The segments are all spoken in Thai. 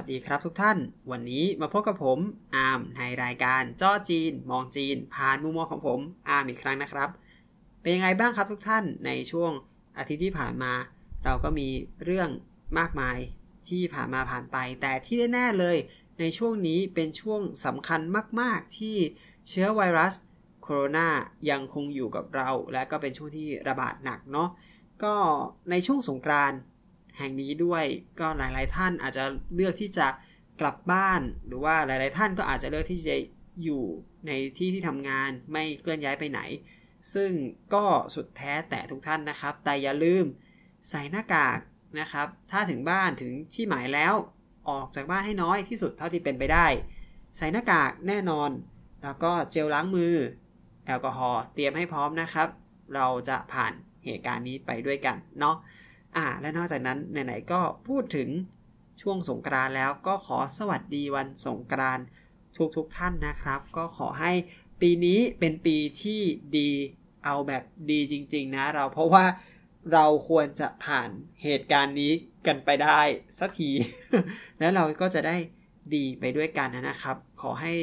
วัสดีครับทุกท่าน วันนี้มาพบกับผม อาร์ม ในรายการ จ้อจีน มองจีน ผ่านมุมมองของผม อาร์มอีกครั้งนะครับ เป็นยังไงบ้างครับทุกท่านในช่วงอาทิตย์ที่ผ่านมา เราก็มีเรื่องมากมายที่ผ่านมาผ่านไป แต่ที่แน่เลย ในช่วงนี้เป็นช่วงสำคัญมากๆที่เชื้อไวรัส โคโรนายังคงอยู่กับเรา และก็เป็นช่วงที่ระบาดหนักเนาะก็ในช่วงสงกรานต์แห่งนี้ด้วยก็หลายๆท่านอาจจะเลือกที่จะกลับบ้านหรือว่าหลายๆท่านก็อาจจะเลือกที่จะอยู่ในที่ที่ทำงานไม่เคลื่อนย้ายไปไหน ซึ่งก็สุดแท้แต่ทุกท่านนะครับ แต่อย่าลืม ใส่หน้ากากนะครับ ถ้าถึงบ้านถึงที่หมายแล้ว ออกจากบ้านให้น้อยที่สุดเท่าที่เป็นไปได้ ใส่หน้ากากแน่นอน แล้วก็เจลล้างมือ แอลกอฮอล์เตรียมให้พร้อมนะครับ เราจะผ่านเหตุการณ์นี้ไปด้วยกันเนาะอ่าและนอกจากนั้นไหนๆก็พูดถึงช่วงสงกรานแล้วก็ขอสวัสดีวันสงกรานทุกๆทท่านนะครับก็ขอให้ปีนี้เป็นปีที่ดีเอาแบบดีจริงๆ นะเราเพราะว่าเราควรจะผ่านเหตุการณ์นี้กันไปได้สักทีและเราก็จะได้ดีไปด้วยกันนะครับ ขอให้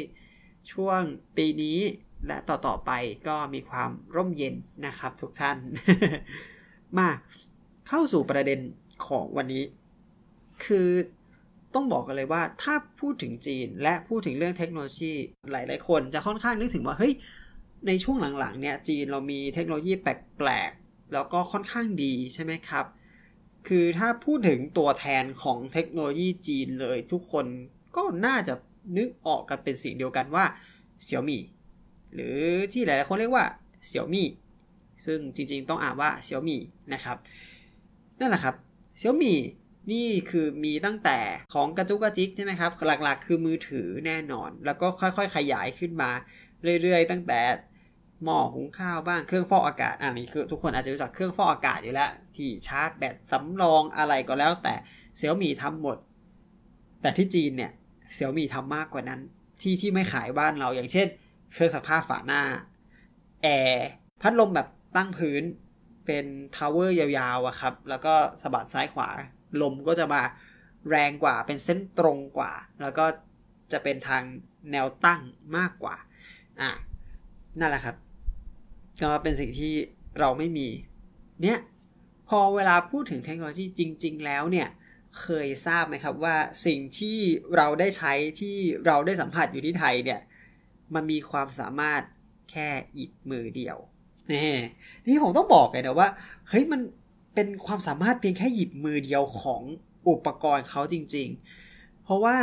ช่วงปีนี้และต่อๆไปก็มีความร่มเย็นนะครับทุกท่านมาเข้าสู่ประเด็นของวันนี้ คือต้องบอกกันเลยว่า ถ้าพูดถึงจีนและพูดถึงเรื่องเทคโนโลยีหลายๆคน จะค่อนข้างนึกถึงว่าเฮ้ยในช่วงหลังๆเนี่ยจีนเรามีเทคโนโลยีแปลกๆ แล้วก็ค่อนข้างดีใช่ไหมครับ คือถ้าพูดถึงตัวแทนของเทคโนโลยีจีนเลย ทุกคนก็น่าจะนึกออกกันเป็นสิ่งเดียวกันว่าเสี่ยวมี่หรือที่หลายๆคนเรียกว่าเสี่ยวมี่ซึ่งจริง ๆ ต้องอ่านว่าเสี่ยวมี่นะครับนั่นแหละครับเซี่ยมี่นี่คือมีตั้งแต่ของกระจุกกระจิกใช่ไหมครับ หลักๆคือมือถือแน่นอน แล้วก็ค่อยๆขยายขึ้นมาเรื่อยๆตั้งแต่ หม้อหุงข้าวบ้างเครื่องฟอกอากาศอันนี้คือทุกคนอาจจะรู้จักเครื่องฟอกอากาศอยู่แล้วที่ชาร์จแบตสำรองอะไรก็แล้วแต่เซี่ยมี่ทำหมด แต่ที่จีนเนี่ยเซี่ยมี่ทำมากกว่านั้นที่ที่ไม่ขายบ้านเราอย่างเช่น เครื่องซักผ้าฝาหน้าแอร์พัดลมแบบตั้งพื้นเป็นทาวเวอร์ยาวๆอะครับ แล้วก็สะบัดซ้ายขวา ลมก็จะมาแรงกว่า เป็นเส้นตรงกว่า แล้วก็จะเป็นทางแนวตั้งมากกว่า อ่ะ นั่นแหละครับ ก็เป็นสิ่งที่เราไม่มี เนี่ยพอเวลาพูดถึงเทคโนโลยีจริง ๆ แล้วเนี่ย เคยทราบไหมครับว่าสิ่งที่เราได้ใช้ที่เราได้สัมผัสอยู่ที่ไทยเนี่ย มันมีความสามารถแค่อีกมือเดียวนี่นี่ผมต้องบอกเลยนะว่า เฮ้ย มันเป็นความสามารถเพียงแค่หยิบมือเดียวของอุปกรณ์เขาจริงๆ เพราะว่า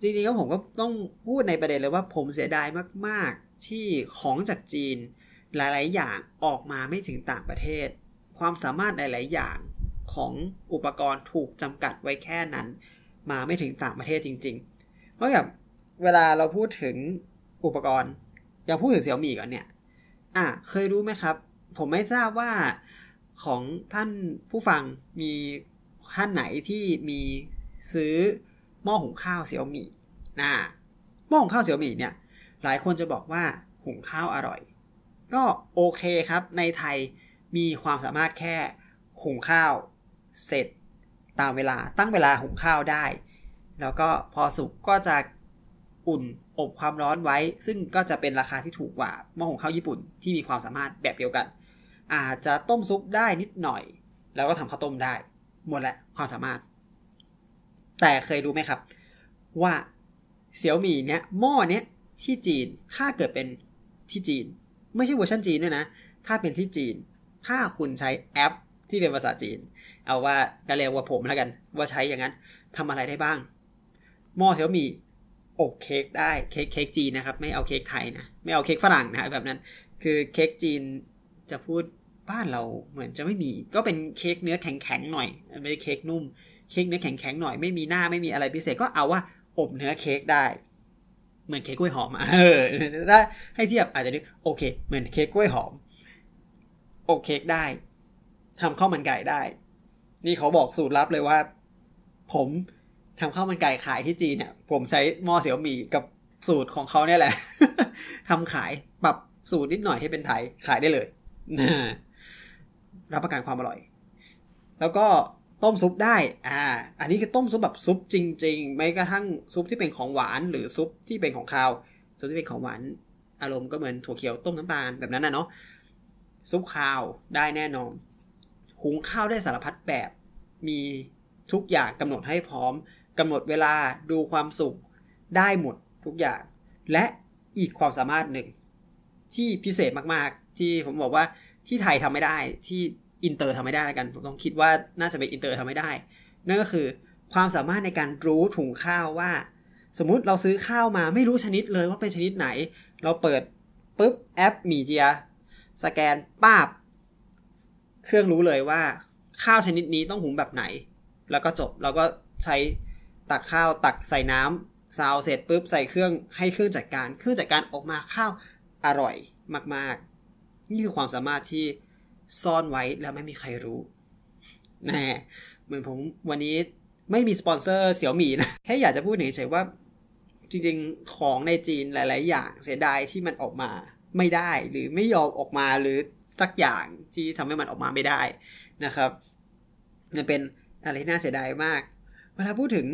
จริงๆก็ผมก็ต้องพูดในประเด็นเลยว่าผมเสียดายมากๆที่ของจากจีน หลายๆ อย่างออกมาไม่ถึงต่างประเทศ ความสามารถหลายๆอย่างของอุปกรณ์ถูกจำกัดไว้แค่นั้นมาไม่ถึงต่างประเทศจริงๆ เพราะแบบเวลาเราพูดถึงอุปกรณ์ อย่างพูดถึงเสี่ยวมี่ก่อนเนี่ย่ะเคยรู้ไหมครับ ผมไม่ทราบว่าของท่านผู้ฟังมีท่านไหนที่มีซื้อหม้อหุงข้าวเสี่ยวหมี่นะหม้อหุงข้าวเสี่ยวหมี่เนี่ยหลายคนจะบอกว่าหุงข้าวอร่อย ก็โอเคครับในไทยมีความสามารถแค่หุงข้าว เสร็จตามเวลาตั้งเวลาหุงข้าวได้ แล้วก็พอสุกก็จะอุ่นอบความร้อนไว้ซึ่งก็จะเป็นราคาที่ถูกกว่าหม้อหุงข้าวญี่ปุ่น ที่มีความสามารถแบบเดียวกัน อาจจะต้มซุปได้นิดหน่อย แล้วก็ทำข้าวต้มได้ หมดแหละความสามารถ แต่เคยรู้ไหมครับ ว่าเสี่ยวหมี่เนี้ยหม้อเนี้ยที่จีนถ้าเกิดเป็นที่จีน ไม่ใช่เวอร์ชันจีนด้วยนะถ้าเป็นที่จีน ถ้าคุณใช้แอปที่เป็นภาษาจีน เอาว่าก็เรียกว่าผมแล้วกัน ว่าใช้อย่างนั้นทำอะไรได้บ้างหม้อเสี่ยวหมี่อบเค้กได้เค้กเค้กจีนนะครับ ไม่เอาเค้กไทยนะ ไม่เอาเค้กฝรั่ง นะแบบนั้น คือเค้กจีนจะพูดบ้านเราเหมือนจะไม่มี ก็เป็นเค้กเนื้อแข็งๆหน่อย ไม่ใช่เค้กนุ่มเค้กเนื้อแข็งๆหน่อย ไม่มีหน้าไม่มีอะไร พิเศษก็เอาว่าอบเนื้อเค้กได้ เหมือนเค้กกล้วยหอมเออ ถ้าให้เทียบ อาจจะนึกโอเค เหมือนเค้กกล้วยหอมอบเค้กได้ ทำข้าวมันไก่ได้ นี่เขาบอกสูตรลับเลยว่า ผมทำข้าวมันไก่ขายที่จีนเนี่ยผมใช้หม้อเสี่ยวหมี่กับสูตรของเขาเนี่ยแหละ ทำขายปรับสูตรนิดหน่อยให้เป็นไทย ขายได้เลยรับประกันความอร่อย แล้วก็ต้มซุปได้ อ่า อันนี้คือต้มซุปแบบซุปจริง ๆไม่กระทั่งซุปที่เป็นของหวานหรือซุปที่เป็นของคาวซุปที่เป็นของหวาน อารมณ์ก็เหมือนถั่วเขียวต้มน้ำตาลแบบนั้นนะเนาะซุปข้าวได้แน่นอน หุงข้าวได้สารพัดแบบ มีทุกอย่างกำหนดให้พร้อมกำหนดเวลาดูความสุขได้หมดทุกอย่าง และอีกความสามารถหนึ่ง ที่พิเศษมากๆ ที่ผมบอกว่าที่ไทยทำไม่ได้ ที่อินเตอร์ทำไม่ได้แล้วกันผมต้องคิดว่าน่าจะเป็นอินเตอร์ทำไม่ได้ นั่นก็คือความสามารถในการรู้ถุงข้าวว่า สมมุติเราซื้อข้าวมาไม่รู้ชนิดเลยว่าเป็นชนิดไหน เราเปิดปุ๊บแอปมีเจีย สแกนป้าบเครื่องรู้เลยว่าข้าวชนิดนี้ต้องหุงแบบไหน แล้วก็จบเราก็ใช้ตักข้าวตักใส่น้ำซาวเสร็จ ปุ๊บ ใส่เครื่องให้เครื่องจัดการ เครื่องจัดการออกมาข้าวอร่อยมากๆ นี่คือความสามารถที่ซ่อนไว้แล้วไม่มีใครรู้แน่เหมือนผมวันนี้ไม่มีสปอนเซอร์เสี่ยวหมี่นะแค่อยากจะพูดเฉยๆว่า จริงๆของในจีนหลาย ๆ อย่างเสียดายที่มันออกมา ไม่ได้หรือไม่ยอมออกมาหรือสักอย่างที่ทำให้มันออกมาไม่ได้นะครับมันเป็นอะไรน่าเสียดายมาก เวลาพูดถึง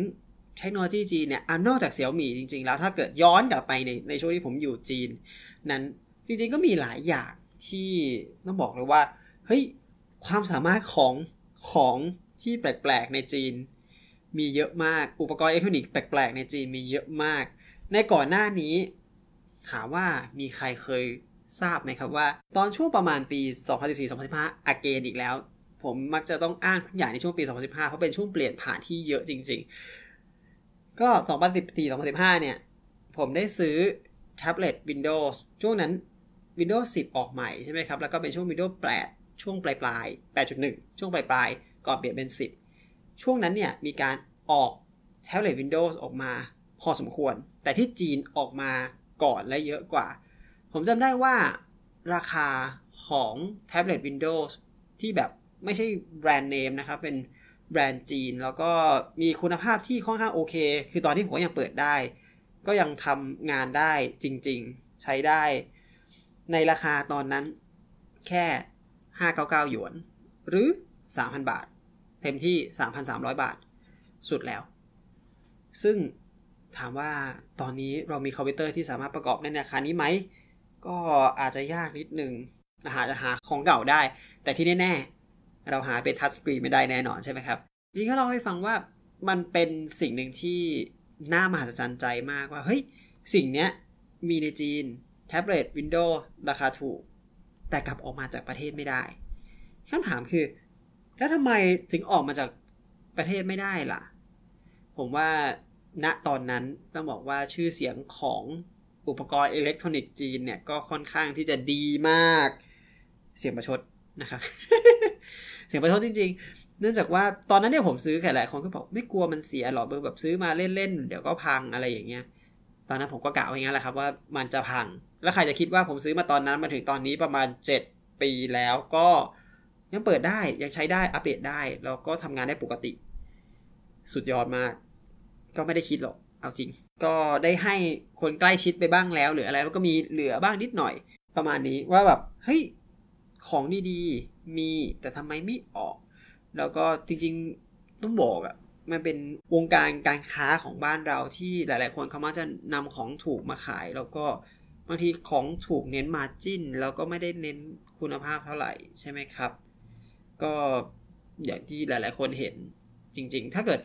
เทคโนโลยีจีนเนี่ยอนอกจากเสี่ยวหมี่จริงๆ แล้ว ถ้าเกิดย้อนกลับไปในในช่วงที่ผมอยู่จีน นั้นจริงๆก็มีหลายอย่างที่ต้องบอกเลยว่า เฮ้ยความสามารถของของที่แปลกๆในจีน มีเยอะมากอุปกรณ์อิเล็กทรอนิกส์แปลกๆ ในจีนมีเยอะมาก ในก่อนหน้านี้ถามว่ามีใครเคยทราบไหมครับว่าตอนช่วงประมาณปี2014-2015อาเกนอีกแล้ว ผมมักจะต้องอ้างทุกอย่างในช่วงปี2015เพราะเป็นช่วงเปลี่ยนผ่านที่เยอะจริง ๆก็ 2014-2015เนี่ยผมได้ซื้อแท็บเล็ต Windows ช่วงนั้น Windows 10 ออกใหม่ใช่ไหมครับ แล้วก็เป็นช่วง Windows 8 ช่วงปลายปลาย8.1 ช่วงปลายปลายก่อนเปลี่ยนเป็น 10 ช่วงนั้นเนี่ยมีการออกแท็บเล็ต Windows ออกมาพอสมควร แต่ที่จีนออกมาก่อนและเยอะกว่า ผมจำได้ว่าราคาของแท็บเล็ต Windows ที่แบบไม่ใช่แบรนด์เนมนะครับเป็นแบรนด์จีน แล้วก็มีคุณภาพที่ค่อนข้างโอเค คือตอนที่ผมยังเปิดได้ ก็ยังทำงานได้จริงๆใช้ได้ ในราคาตอนนั้นแค่ 599 หยวน หรือ 3,000 บาทเต็มที่ 3,300 บาทสุดแล้ว ซึ่งถามว่าตอนนี้เรามีคอมพิวเตอร์ที่สามารถประกอบในราคานี้ไหม ก็อาจจะยากนิดหนึ่งอาจจะหาของเก่าได้แต่ที่แน่เราหาเป็นทัชสกรีนไม่ได้แน่นอนใช่ไหมครับนี่ก็เล่าให้ฟังว่ามันเป็นสิ่งหนึ่งที่น่ามหัศจรรย์ใจมากว่า เฮ้ยสิ่งเนี้ยมีในจีนแท็บเล็ตวินโดว์ราคาถูก แต่กลับออกมาจากประเทศไม่ได้คำถามคือ แล้วทำไมถึงออกมาจากประเทศไม่ได้ล่ะ ผมว่าณตอนนั้นต้องบอกว่าชื่อเสียงของอุปกรณ์อิเล็กทรอนิกส์จีน เนี่ยก็ค่อนข้างที่จะดีมาก เสียงประชดนะครับสียงประวดจริงๆ เนื่องจากว่าตอนนั้นเนี่ยผมซื้อหลายคนก็บอกไม่กลัวมันเสียหรอกแบบซื้อมาเล่นๆ เดี๋ยวก็พังอะไรอย่างเงี้ย ตอนนั้นผมก็กะไว้งี้ยแหละครับ ว่ามันจะพัง แล้วใครจะคิดว่าผมซื้อมาตอนนั้นมาถึงตอนนี้ประมาณ7ปีแล้วก็ยังเปิดได้ยังใช้ได้อัปเดตได้แล้วก็ทำงานได้ปกติ สุดยอดมากก็ไม่ได้คิดหรอกเอาจริง ก็ได้ให้คนใกล้ชิดไปบ้างแล้ว หรืออะไร ก็มีเหลือบ้างนิดหน่อย ประมาณนี้ว่าแบบเฮ้ยของดีๆมีแต่ทำไมไม่ออก แล้วก็จริงๆ ต้องบอกอะมันเป็นวงการการค้าของบ้านเราที่หลายๆคนเขามักจะนำของถูกมาขาย แล้วก็บางทีของถูกเน้นมาจิ้นแล้วก็ไม่ได้เน้นคุณภาพเท่าไหร่ใช่ไหมครับ ก็อย่างที่หลายๆคนเห็นจริง ๆ ถ้าเกิด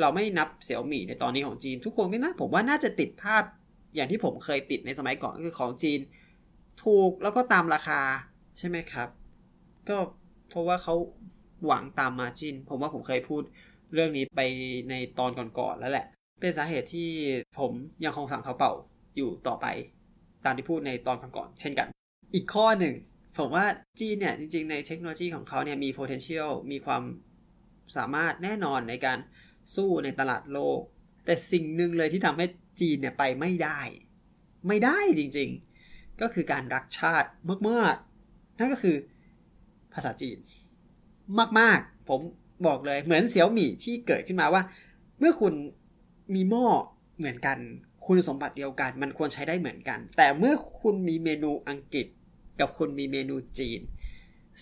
เราไม่นับเสี่ยวหมี่ในตอนนี้ของจีนทุกคนก็นะผมว่าน่าจะติดภาพอย่างที่ผมเคยติดในสมัยก่อนคือของจีน ถูกแล้วก็ตามราคาใช่ไหมครับ ก็เพราะว่าเขาหวังตามมาจิน ผมว่าผมเคยพูดเรื่องนี้ไปในตอนก่อนๆแล้วแหละ เป็นสาเหตุที่ผมยังคงสั่งเขาเป่าอยู่ต่อไป ตามที่พูดในตอนก่อนๆเช่นกัน อีกข้อหนึ่ง ผมว่าจีนเนี่ยจริงๆในเทคโนโลยีของเขาเนี่ยมี potential มีความสามารถแน่นอนในการสู้ในตลาดโลก แต่สิ่งหนึ่งเลยที่ทำให้จีนเนี่ยไปไม่ได้ ไม่ได้จริง ๆ ก็คือการรักชาติมากๆนั่นก็คือภาษาจีน มาก ๆ ผมบอกเลยเหมือนเสี่ยวหมี่ที่เกิดขึ้นมาว่า เมื่อคุณมีหม้อเหมือนกัน คุณสมบัติเดียวกัน มันควรใช้ได้เหมือนกัน แต่เมื่อคุณมีเมนูอังกฤษกับคุณมีเมนูจีน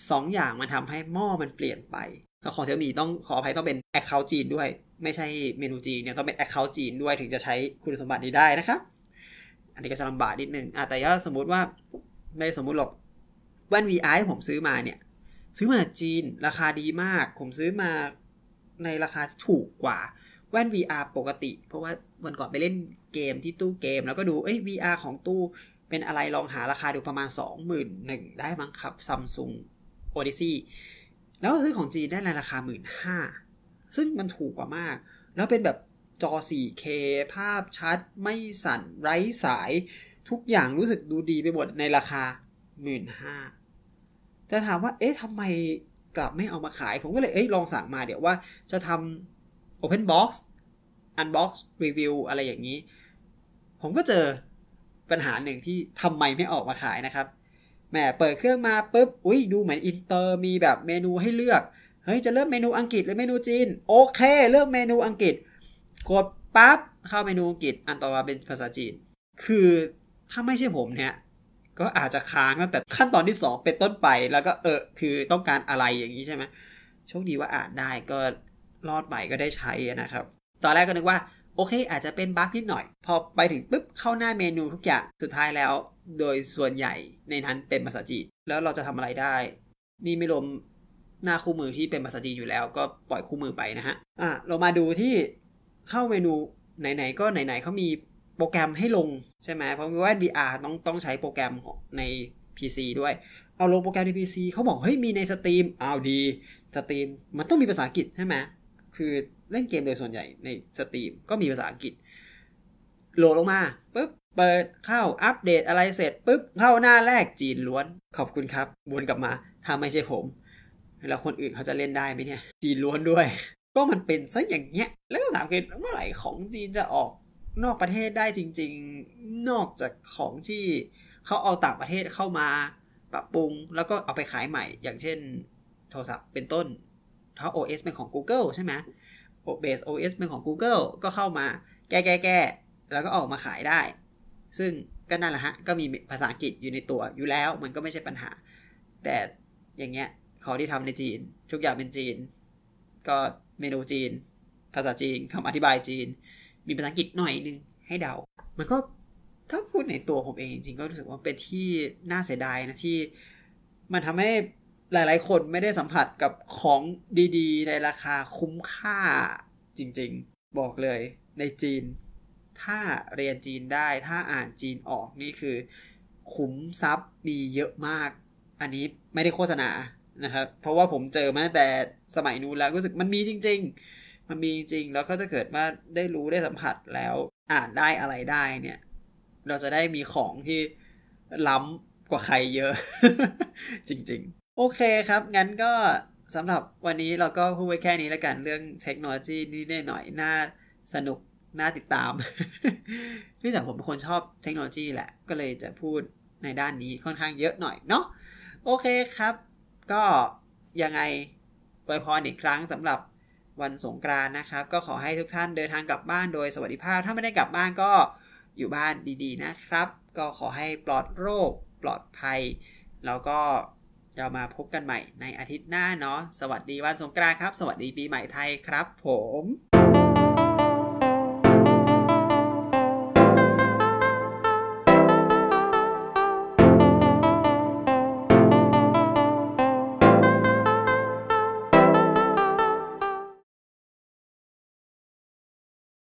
สองอย่างมันทำให้หม้อมันเปลี่ยนไปขอเสี่ยวหมี่ต้องขออภัยต้องเป็นแอคเคาท์จีนด้วย ไม่ใช่เมนูจีนเนี่ยต้องเป็นแอคเคาท์จีนด้วยถึงจะใช้คุณสมบัตินี้ได้นะครับ อันนี้ก็จะลำบากนิดนึงอ่แต่ถ้าสมมติว่าไม่สมมุติหรอกแว่น VR ที่ผมซื้อมาเนี่ยซื้อมาจีนราคาดีมาก ผมซื้อมาในราคาถูกกว่าแว่น VR ปกติ เพราะว่าวันก่อนไปเล่นเกมที่ตู้เกม แล้วก็ดูเอ้ย VR ของตู้เป็นอะไรลองหาราคาดูประมาณ21,000 ได้มั้งครับซัมซุงโอดิซีแล้วซื้อของจีนได้ในราคา 1 5ห้าซึ่งมันถูกกว่ามาก แล้วเป็นแบบจอ 4K ภาพชัดไม่สั่นไร้สาย ทุกอย่างรู้สึกดูดีไปหมดในราคาหมื่นห้าแต่ถามว่า เอ๊ะทำไมกลับไม่เอามาขาย ผมก็เลย เอ๊ะลองสั่งมาเดี๋ยวว่าจะทำ Open Box Unbox Review อะไรอย่างนี้ ผมก็เจอปัญหาหนึ่งที่ทำไมไม่ออกมาขายนะครับ แหม เปิดเครื่องมาปุ๊บ อุ้ยดูเหมือนอินเตอร์มีแบบเมนูให้เลือก เฮ้ย จะเลือกเมนูอังกฤษหรือเมนูจีน โอเค เลือกเมนูอังกฤษ กดปั๊บ เข้าเมนูอังกฤษอันต่อมาเป็นภาษาจีน คือถ้าไม่ใช่ผมเนี่ยก็อาจจะค้างตั้งแต่ขั้นตอนที่ 2 เป็นต้นไป แล้วก็เออคือต้องการอะไรอย่างนี้ใช่ไหมโชคดีว่าอ่านได้ก็รอดไปก็ได้ใช้นะครับ ตอนแรกก็นึกว่าโอเค อาจจะเป็นบั๊กนิดหน่อย พอไปถึงปุ๊บเข้าหน้าเมนูทุกอย่างสุดท้ายแล้วโดยส่วนใหญ่ในนั้นเป็นภาษาจีนแล้วเราจะทำอะไรได้ นี่ไม่รวมหน้าคู่มือที่เป็นภาษาจีนอยู่แล้วก็ปล่อยคู่มือไปนะฮะอ่ะเรามาดูที่เข้าเมนูไหนๆก็ไหน ๆเขามีโปรแกรมให้ลงใช่ไหมเพราะว่า VR ต้องต้องใช้โปรแกรมใน PC ด้วยเอาลงโปรแกรมใน PC เขาบอก เฮ้ยมีในสตรีมเอาดีสตรีมมันต้องมีภาษาอังกฤษใช่ไหมคือเล่นเกมโดยส่วนใหญ่ในสตรีมก็มีภาษาอังกฤษโหลดลงมาปุ๊บเปิดเข้าอัปเดตอะไรเสร็จปุ๊บเข้าหน้าแรกจีนล้วนขอบคุณครับวนกลับมาถ้าไม่ใช่ผม แล้วคนอื่นเขาจะเล่นได้ไหมเนี่ยจีนล้วนด้วย ก็มันเป็นซะอย่างเงี้ยแล้วก็ถามกันเมื่อไหร่ของจีนจะออกนอกประเทศได้จริง ๆ นอกจากของที่เขาเอาต่างประเทศเข้ามา ปรับปรุง แล้วก็เอาไปขายใหม่ อย่างเช่นโทรศัพท์เป็นต้นพรา OS เป็นของ Google ใช่ไหมโอเบสโอเป็นของ Google ก็เข้ามา แก้แก้แก้แล้วก็ออกมาขายได้ ซึ่งก็นั่นแหละฮะ ก็มีภาษาอังกฤษอยู่ในตัวอยู่แล้วมันก็ไม่ใช่ปัญหา แต่อย่างเงี้ยเขาที่ทำในจีนทุกอย่างเป็นจีน ก็เมนูจีน ภาษาจีนคำอธิบายจีนมีภาษาอังกฤษหน่อยนึงให้เดา มันก็ถ้าพูดในตัวผมเองจริงก็รู้สึกว่าเป็นที่น่าเสียดายนะ ที่มันทำให้หลายๆคนไม่ได้สัมผัสกับของดีๆ ในราคาคุ้มค่าจริงๆ บอกเลยในจีน ถ้าเรียนจีนได้ถ้าอ่านจีนออกนี่คือคุ้มทรัพย์มีเยอะมาก อันนี้ไม่ได้โฆษณานะครับเพราะว่าผมเจอมาแต่สมัยนู้นแล้วรู้สึกมันมีจริงๆมันมีจริงแล้วก็ถ้าเกิดว่าได้รู้ได้สัมผัสแล้วอ่านได้อะไรได้เนี่ย เราจะได้มีของที่ล้ำกว่าใครเยอะ จริงๆ โอเคครับ งั้นก็สำหรับวันนี้เราก็พูดไว้แค่นี้แล้วกันเรื่องเทคโนโลยีนิดหน่อยน่าสนุกน่าติดตามเนื่องจากผมเป็นคนชอบเทคโนโลยีแหละก็เลยจะพูดในด้านนี้ค่อนข้างเยอะหน่อยเนาะโอเคครับก็ยังไงไวพรนอีกครั้งสำหรับวันสงกรานนะครับก็ขอให้ทุกท่านเดินทางกลับบ้านโดยสวัสดิภาพถ้าไม่ได้กลับบ้านก็อยู่บ้านดีๆนะครับ ก็ขอให้ปลอดโรคปลอดภัยแล้วก็เรามาพบกันใหม่ในอาทิตย์หน้าเนาะสวัสดีวันสงกรานต์ครับ สวัสดีปีใหม่ไทยครับ ผม